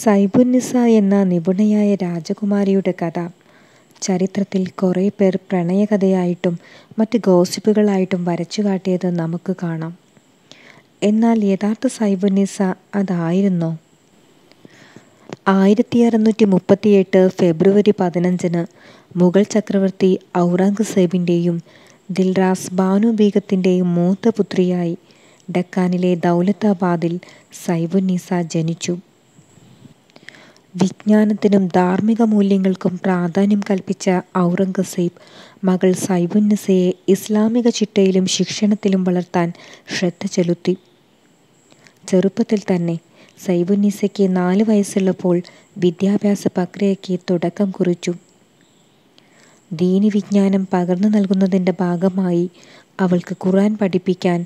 സൈബുന്നിസ എന്ന നിപുണയായ രാജകുമാരിയുടെ കഥ ചരിത്രത്തിൽ കുറേ പേർ പ്രണയകഥയായിട്ടും മറ്റ് ഗോസിപ്പുകളായിട്ടും വരച്ചു കാട്ടിയത് നമുക്ക് കാണാം എന്നാൽ യഥാർത്ഥ സൈബുന്നിസ അതായിരുന്നോ ആയിരത്തി അറുന്നൂറ്റി എട്ട് ഫെബ്രുവരി പതിനഞ്ചിന് മുഗൾ ചക്രവർത്തി ഔറംഗസേബിൻ്റെയും ദിൽറാസ് ബാനു ബീഗത്തിൻ്റെയും മൂത്ത പുത്രിയായി ഡക്കാനിലെ ദൗലത്താബാദിൽ സൈബുന്നിസ ജനിച്ചു വിജ്ഞാനത്തിനും ധാർമ്മിക മൂല്യങ്ങൾക്കും പ്രാധാന്യം കൽപ്പിച്ച ഔറംഗസേബ് മകൾ സൈബുന്നസയെ ഇസ്ലാമിക ചിട്ടയിലും ശിക്ഷണത്തിലും വളർത്താൻ ശ്രദ്ധ ചെലുത്തി. ചെറുപ്പത്തിൽ തന്നെ സൈബുന്നസയ്ക്ക് നാല് വയസ്സുള്ളപ്പോൾ വിദ്യാഭ്യാസ പ്രക്രിയയ്ക്ക് തുടക്കം കുറിച്ചു. ദീനി വിജ്ഞാനം പകർന്നു നൽകുന്നതിന്റെ ഭാഗമായി അവൾക്ക് ഖുർആൻ പഠിപ്പിക്കാൻ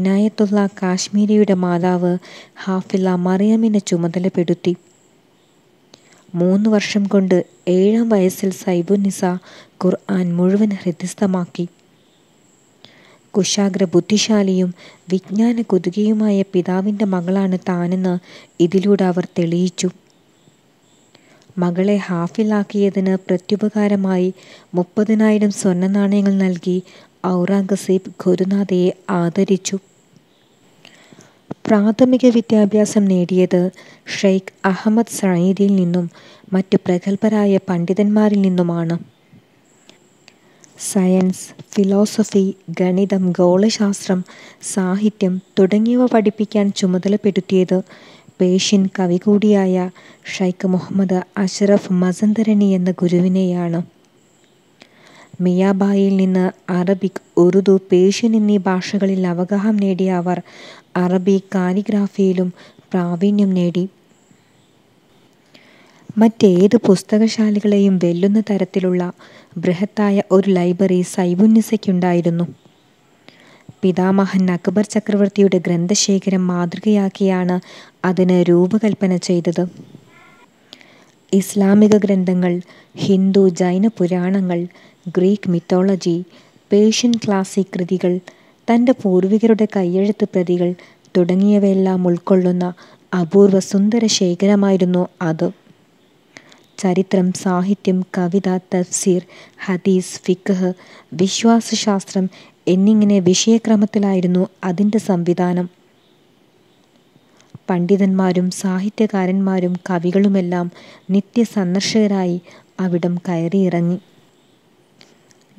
ഇനായത്തുള്ള കാശ്മീരിയുടെ മാതാവ് ഹാഫില മറിയമിനെ ചുമതലപ്പെടുത്തി. മൂന്ന് വർഷം കൊണ്ട് ഏഴാം വയസ്സിൽ സൈബുന്നിസ ഖുർആൻ മുഴുവൻ ഹൃദ്യസ്ഥമാക്കി കുശാഗ്ര ബുദ്ധിശാലിയും വിജ്ഞാന കുതുകയുമായ പിതാവിൻ്റെ മകളാണ് താനെന്ന് ഇതിലൂടെ അവർ തെളിയിച്ചു മകളെ ഹാഫിലാക്കിയതിന് പ്രത്യുപകാരമായി മുപ്പതിനായിരം സ്വർണ്ണ നാണയങ്ങൾ നൽകി ഔറംഗസീബ് ഗുരുനാഥയെ ആദരിച്ചു പ്രാഥമിക വിദ്യാഭ്യാസം നേടിയത് ഷെയ്ഖ് അഹമ്മദ് സഈദിൽ നിന്നും മറ്റു പ്രഗത്ഭരായ പണ്ഡിതന്മാരിൽ നിന്നുമാണ്. സയൻസ്, ഫിലോസഫി, ഗണിതം, ഗോളശാസ്ത്രം, സാഹിത്യം തുടങ്ങിയവ പഠിപ്പിക്കാൻ ചുമതലപ്പെടുത്തിയത് പേഷ്യൻ കവി കൂടിയായ ഷൈഖ് മുഹമ്മദ് അഷറഫ് മസന്തരനി എന്ന ഗുരുവിനെയാണ്. മിയാബായിൽ നിന്ന് അറബിക് ഉറുദു പേർഷ്യൻ എന്നീ ഭാഷകളിൽ അവഗാഹം നേടിയ അവർ അറബി കാലിഗ്രാഫിയിലും പ്രാവീണ്യം നേടി. മറ്റേത് പുസ്തകശാലകളെയും വെല്ലുന്ന തരത്തിലുള്ള ബൃഹത്തായ ഒരു ലൈബ്രറി സൈബുന്നിസയ്ക്കുണ്ടായിരുന്നു. പിതാമഹൻ അക്ബർ ചക്രവർത്തിയുടെ ഗ്രന്ഥശേഖരം മാതൃകയാക്കിയാണ് അതിന് രൂപകൽപ്പന ചെയ്തത്. ഇസ്ലാമിക ഗ്രന്ഥങ്ങൾ ഹിന്ദു ജൈന പുരാണങ്ങൾ ഗ്രീക്ക് മിത്തോളജി പേഷ്യൻ ക്ലാസിക് കൃതികൾ തൻ്റെ പൂർവികരുടെ കയ്യെഴുത്ത് പ്രതികൾ തുടങ്ങിയവയെല്ലാം ഉൾക്കൊള്ളുന്ന അപൂർവ സുന്ദര ശേഖരമായിരുന്നു അത് ചരിത്രം സാഹിത്യം കവിത തഫ്സീർ ഹദീസ് ഫിഖ് വിശ്വാസശാസ്ത്രം എന്നിങ്ങനെ വിഷയക്രമത്തിലായിരുന്നു അതിൻ്റെ സംവിധാനം പണ്ഡിതന്മാരും സാഹിത്യകാരന്മാരും കവികളുമെല്ലാം നിത്യസന്ദർശകരായി അവിടം കയറിയിറങ്ങി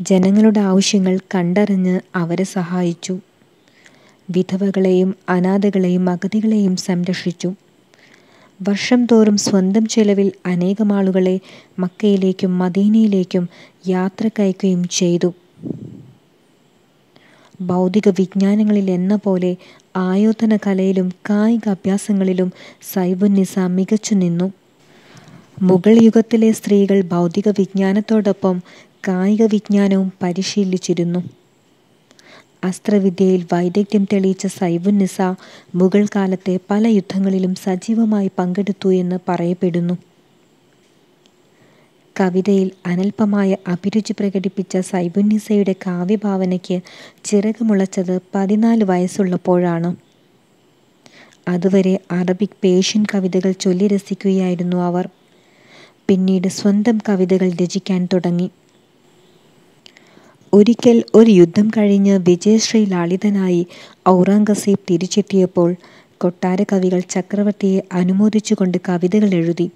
ജനങ്ങളുടെ ആവശ്യങ്ങൾ കണ്ടറിഞ്ഞ് അവരെ സഹായിച്ചു വിധവകളെയും അനാഥകളെയും അഗതികളെയും സംരക്ഷിച്ചു വർഷം തോറും സ്വന്തം ചെലവിൽ അനേകം ആളുകളെ മക്കയിലേക്കും മദീനയിലേക്കും കയക്കുകയും ചെയ്തു ഭൗതിക വിജ്ഞാനങ്ങളിൽ എന്ന പോലെ ആയോധന കലയിലും കായിക അഭ്യാസങ്ങളിലും സൈബുന്നിസ മികച്ചു നിന്നു മുഗൾ യുഗത്തിലെ സ്ത്രീകൾ ഭൗതിക വിജ്ഞാനത്തോടൊപ്പം കായിക വിജ്ഞാനവും പരിശീലിച്ചിരുന്നു അസ്ത്രവിദ്യയിൽ വൈദഗ്ധ്യം തെളിയിച്ച സൈബുന്നിസ മുഗൾ കാലത്തെ പല യുദ്ധങ്ങളിലും സജീവമായി പങ്കെടുത്തു എന്ന് പറയപ്പെടുന്നു കവിതയിൽ അനൽപമായ അഭിരുചി പ്രകടിപ്പിച്ച സൈബുന്നിസയുടെ കാവ്യഭാവനയ്ക്ക് മുളച്ചത് പതിനാല് വയസ്സുള്ളപ്പോഴാണ് അതുവരെ അറബിക് പേഷ്യൻ കവിതകൾ ചൊല്ലി രസിക്കുകയായിരുന്നു അവർ പിന്നീട് സ്വന്തം കവിതകൾ രചിക്കാൻ തുടങ്ങി ഒരിക്കൽ ഒരു യുദ്ധം കഴിഞ്ഞ് വിജയശ്രീ ലാളിതനായി ഔറംഗസീബ് തിരിച്ചെത്തിയപ്പോൾ കൊട്ടാര കവികൾ ചക്രവർത്തിയെ അനുമോദിച്ചുകൊണ്ട് കവിതകൾ എഴുതി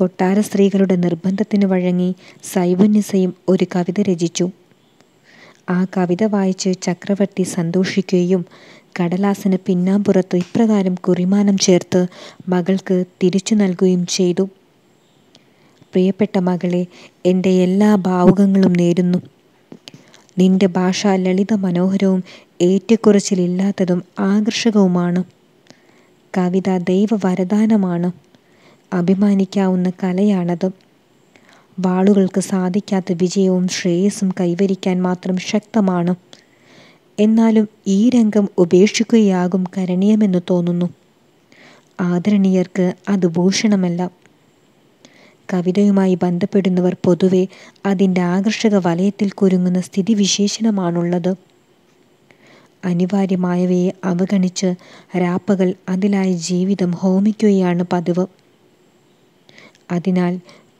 കൊട്ടാര സ്ത്രീകളുടെ നിർബന്ധത്തിന് വഴങ്ങി സൈബന്യസയും ഒരു കവിത രചിച്ചു ആ കവിത വായിച്ച് ചക്രവർത്തി സന്തോഷിക്കുകയും കടലാസന് പിന്നാമ്പുറത്ത് ഇപ്രകാരം കുറിമാനം ചേർത്ത് മകൾക്ക് തിരിച്ചു നൽകുകയും ചെയ്തു പ്രിയപ്പെട്ട മകളെ എൻ്റെ എല്ലാ ഭാവുകങ്ങളും നേരുന്നു നിന്റെ ഭാഷ ലളിത മനോഹരവും ഏറ്റക്കുറച്ചിലില്ലാത്തതും ആകർഷകവുമാണ് കവിത ദൈവവരദാനമാണ് അഭിമാനിക്കാവുന്ന കലയാണത് വാളുകൾക്ക് സാധിക്കാത്ത വിജയവും ശ്രേയസ്സും കൈവരിക്കാൻ മാത്രം ശക്തമാണ് എന്നാലും ഈ രംഗം ഉപേക്ഷിക്കുകയാകും കരണീയമെന്ന് തോന്നുന്നു ആദരണീയർക്ക് അത് ഭൂഷണമല്ല കവിതയുമായി ബന്ധപ്പെടുന്നവർ പൊതുവെ അതിൻ്റെ ആകർഷക വലയത്തിൽ കുരുങ്ങുന്ന സ്ഥിതിവിശേഷണമാണുള്ളത് അനിവാര്യമായവയെ അവഗണിച്ച് രാപ്പകൽ അതിലായി ജീവിതം ഹോമിക്കുകയാണ് പതിവ്. അതിനാൽ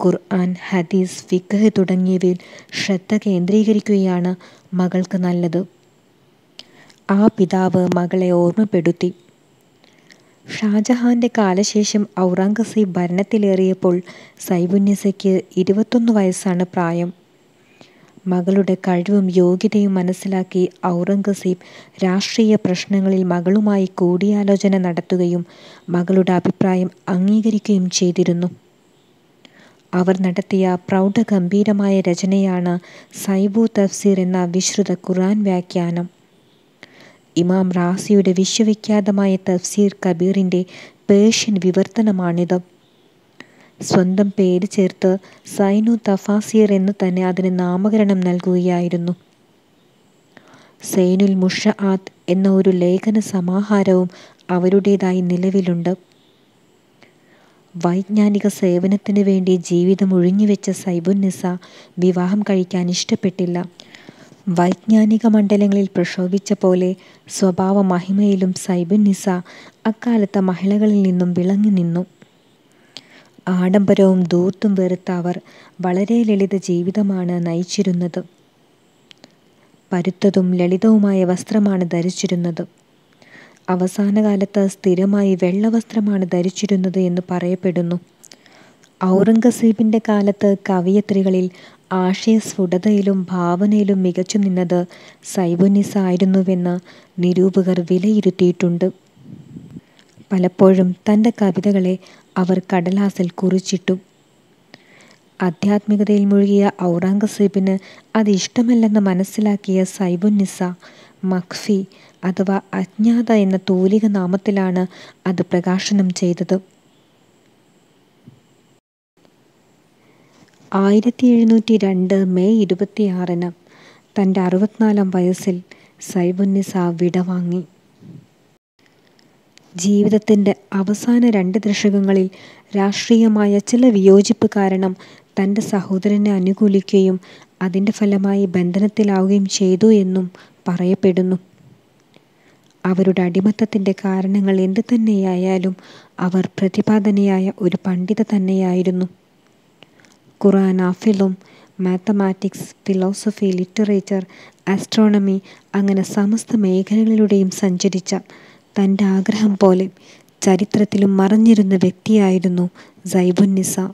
ഖുർആൻ, ഹദീസ്, ഫിഖ്ഹ് തുടങ്ങിയവയിൽ ശ്രദ്ധ കേന്ദ്രീകരിക്കുകയാണ് മകൾക്ക് നല്ലത്. ആ പിതാവ് മകളെ ഓർമ്മപ്പെടുത്തി. ഷാജഹാന്റെ കാലശേഷം ഔറംഗസീബ് ഭരണത്തിലേറിയപ്പോൾ സൈബുന്നിസയ്ക്ക് ഇരുപത്തൊന്ന് വയസ്സാണ് പ്രായം മകളുടെ കഴിവും യോഗ്യതയും മനസ്സിലാക്കി ഔറംഗസീബ് രാഷ്ട്രീയ പ്രശ്നങ്ങളിൽ മകളുമായി കൂടിയാലോചന നടത്തുകയും മകളുടെ അഭിപ്രായം അംഗീകരിക്കുകയും ചെയ്തിരുന്നു അവർ നടത്തിയ പ്രൗഢഗംഭീരമായ രചനയാണ് സൈബു തഫ്സീർ എന്ന വിശ്രുത ഖുർആൻ വ്യാഖ്യാനം ഇമാം റാസിയുടെ വിശ്വവിഖ്യാതമായ തഫ്സീർ കബീറിൻ്റെ പേർഷ്യൻ വിവർത്തനമാണിത് സ്വന്തം പേര് ചേർത്ത് സൈനു തഫാസീർ എന്ന് തന്നെ അതിന് നാമകരണം നൽകുകയായിരുന്നു സൈനുൽ മുഷആത്ത് എന്ന ഒരു ലേഖന സമാഹാരവും അവരുടേതായി നിലവിലുണ്ട് വൈജ്ഞാനിക സേവനത്തിന് വേണ്ടി ജീവിതം ഒഴിഞ്ഞുവെച്ച സൈബുന്നിസ വിവാഹം കഴിക്കാൻ ഇഷ്ടപ്പെട്ടില്ല വൈജ്ഞാനിക മണ്ഡലങ്ങളിൽ പ്രക്ഷോഭിച്ച പോലെ മഹിമയിലും സൈബുൻ നിസ അക്കാലത്ത് മഹിളകളിൽ നിന്നും നിന്നു ആഡംബരവും ധൂർത്തും വെറുത്ത അവർ വളരെ ലളിത ജീവിതമാണ് നയിച്ചിരുന്നത്. പരുത്തതും ലളിതവുമായ വസ്ത്രമാണ് ധരിച്ചിരുന്നത്. അവസാനകാലത്ത് സ്ഥിരമായി വെള്ള വസ്ത്രമാണ് ധരിച്ചിരുന്നത് എന്ന് പറയപ്പെടുന്നു. ഔറംഗസീബിൻ്റെ കാലത്ത് കവയിത്രികളിൽ ആശയസ്ഫുടതയിലും ഭാവനയിലും മികച്ചു നിന്നത് സൈബുന്നിസ ആയിരുന്നുവെന്ന് നിരൂപകർ വിലയിരുത്തിയിട്ടുണ്ട്. പലപ്പോഴും തൻ്റെ കവിതകളെ അവർ കടലാസിൽ കുറിച്ചിട്ടു. ആധ്യാത്മികതയിൽ മുഴുകിയ ഔറംഗസീബിന് അത് ഇഷ്ടമല്ലെന്ന് മനസ്സിലാക്കിയ സൈബുന്നിസ മഖ്ഫി അഥവാ അജ്ഞാത എന്ന നാമത്തിലാണ് അത് പ്രകാശനം ചെയ്തത്. ആയിരത്തി എഴുന്നൂറ്റി രണ്ട് മെയ് ഇരുപത്തിയാറിന് തൻ്റെ അറുപത്തിനാലാം വയസ്സിൽ സൈബുന്നിസ വിടവാങ്ങി ജീവിതത്തിൻ്റെ അവസാന രണ്ട് ദശകങ്ങളിൽ രാഷ്ട്രീയമായ ചില വിയോജിപ്പ് കാരണം തൻ്റെ സഹോദരനെ അനുകൂലിക്കുകയും അതിൻ്റെ ഫലമായി ബന്ധനത്തിലാവുകയും ചെയ്തു എന്നും പറയപ്പെടുന്നു അവരുടെ അടിമത്തത്തിൻ്റെ കാരണങ്ങൾ എന്തു തന്നെയായാലും അവർ പ്രതിപാദനയായ ഒരു പണ്ഡിത തന്നെയായിരുന്നു ഖുറാന ഫിലും മാത്തമാറ്റിക്സ് ഫിലോസഫി ലിറ്ററേച്ചർ ആസ്ട്രോണമി അങ്ങനെ സമസ്ത മേഖലകളിലൂടെയും സഞ്ചരിച്ച തൻ്റെ ആഗ്രഹം പോലെ ചരിത്രത്തിലും മറഞ്ഞിരുന്ന വ്യക്തിയായിരുന്നു സൈബുന്നിസ